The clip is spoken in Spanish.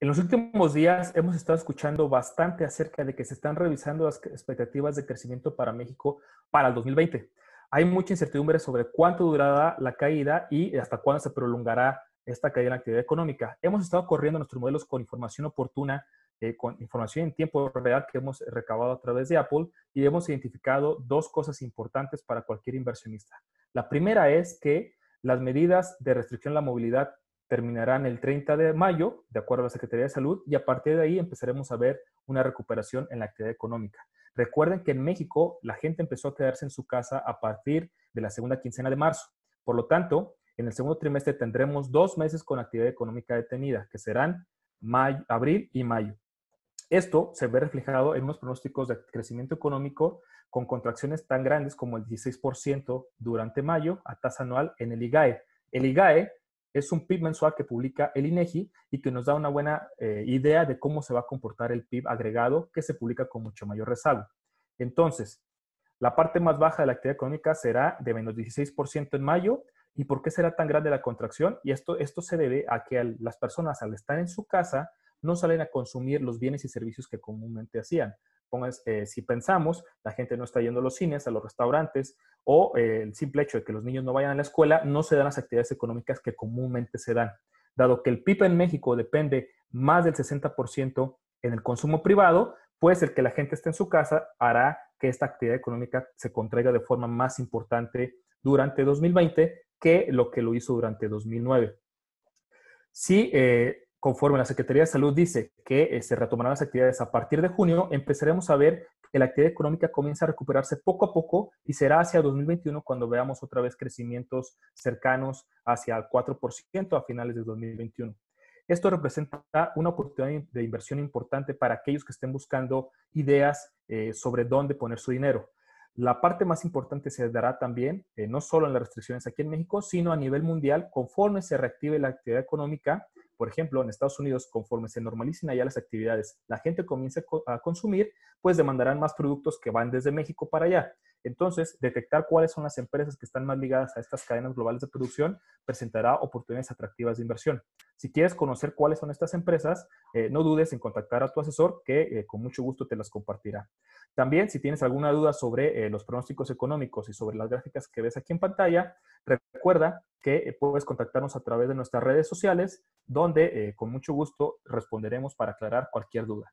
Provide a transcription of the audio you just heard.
En los últimos días hemos estado escuchando bastante acerca de que se están revisando las expectativas de crecimiento para México para el 2020. Hay mucha incertidumbre sobre cuánto durará la caída y hasta cuándo se prolongará esta caída en la actividad económica. Hemos estado corriendo nuestros modelos con información oportuna, eh, con información en tiempo real que hemos recabado a través de Apple y hemos identificado dos cosas importantes para cualquier inversionista. La primera es que las medidas de restricción a la movilidad terminarán el 30 de mayo, de acuerdo a la Secretaría de Salud, y a partir de ahí empezaremos a ver una recuperación en la actividad económica. Recuerden que en México la gente empezó a quedarse en su casa a partir de la segunda quincena de marzo. Por lo tanto, en el segundo trimestre tendremos dos meses con actividad económica detenida, que serán mayo, abril y mayo. Esto se ve reflejado en los pronósticos de crecimiento económico con contracciones tan grandes como el 16% durante mayo a tasa anual en el IGAE. El IGAE es un PIB mensual que publica el INEGI y que nos da una buena eh, idea de cómo se va a comportar el PIB agregado que se publica con mucho mayor rezago. Entonces, la parte más baja de la actividad económica será de menos 16% en mayo. ¿Y por qué será tan grande la contracción? Y esto, esto se debe a que las personas al estar en su casa no salen a consumir los bienes y servicios que comúnmente hacían. Eh, si pensamos, la gente no está yendo a los cines, a los restaurantes, o eh, el simple hecho de que los niños no vayan a la escuela, no se dan las actividades económicas que comúnmente se dan. Dado que el PIB en México depende más del 60% en el consumo privado, pues el que la gente esté en su casa hará que esta actividad económica se contraiga de forma más importante durante 2020 que lo que lo hizo durante 2009. Si eh, conforme la Secretaría de Salud dice que se este, retomarán las actividades a partir de junio, empezaremos a ver que la actividad económica comienza a recuperarse poco a poco y será hacia 2021 cuando veamos otra vez crecimientos cercanos hacia el 4% a finales de 2021. Esto representa una oportunidad de inversión importante para aquellos que estén buscando ideas eh, sobre dónde poner su dinero. La parte más importante se dará también, eh, no solo en las restricciones aquí en México, sino a nivel mundial, conforme se reactive la actividad económica por ejemplo, en Estados Unidos, conforme se normalicen allá las actividades, la gente comienza a consumir, pues demandarán más productos que van desde México para allá. Entonces, detectar cuáles son las empresas que están más ligadas a estas cadenas globales de producción presentará oportunidades atractivas de inversión. Si quieres conocer cuáles son estas empresas, eh, no dudes en contactar a tu asesor que eh, con mucho gusto te las compartirá. También, si tienes alguna duda sobre eh, los pronósticos económicos y sobre las gráficas que ves aquí en pantalla, recuerda que puedes contactarnos a través de nuestras redes sociales, donde eh, con mucho gusto responderemos para aclarar cualquier duda.